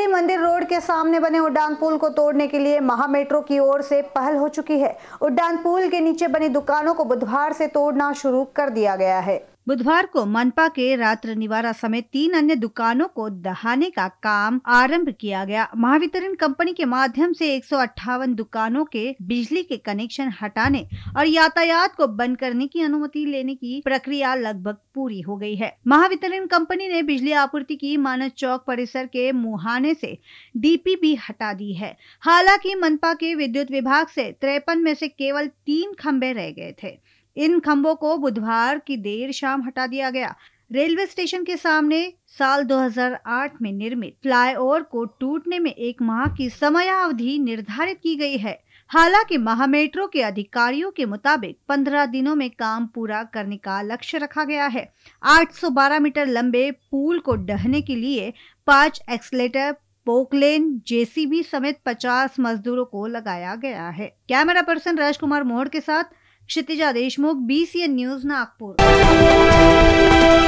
सिकड़ी मंदिर रोड के सामने बने उड्डान पुल को तोड़ने के लिए महामेट्रो की ओर से पहल हो चुकी है उड्डान पुल के नीचे बनी दुकानों को बुधवार से तोड़ना शुरू कर दिया गया है बुधवार को मनपा के रात्र निवारा समेत तीन अन्य दुकानों को दहाने का काम आरंभ किया गया महावितरण कंपनी के माध्यम से एक दुकानों के बिजली के कनेक्शन हटाने और यातायात को बंद करने की अनुमति लेने की प्रक्रिया लगभग पूरी हो गई है महावितरण कंपनी ने बिजली आपूर्ति की मानस चौक परिसर के मुहाने से डीपी भी हटा दी है हालांकि मनपा के विद्युत विभाग से त्रेपन में से केवल तीन खम्बे रह गए थे इन खंभों को बुधवार की देर शाम हटा दिया गया रेलवे स्टेशन के सामने साल 2008 में निर्मित फ्लाईओवर को टूटने में एक माह की समयावधि निर्धारित की गई है हालांकि महामेट्रो के अधिकारियों के मुताबिक 15 दिनों में काम पूरा करने का लक्ष्य रखा गया है 812 मीटर लंबे पुल को डहने के लिए पांच एक्सलेटर पोकलेन जेसीबी समेत 50 मजदूरों को लगाया गया है कैमरा पर्सन राजकुमार मोहड़ के साथ क्षितिजा देशमुख बीसीएन न्यूज नागपुर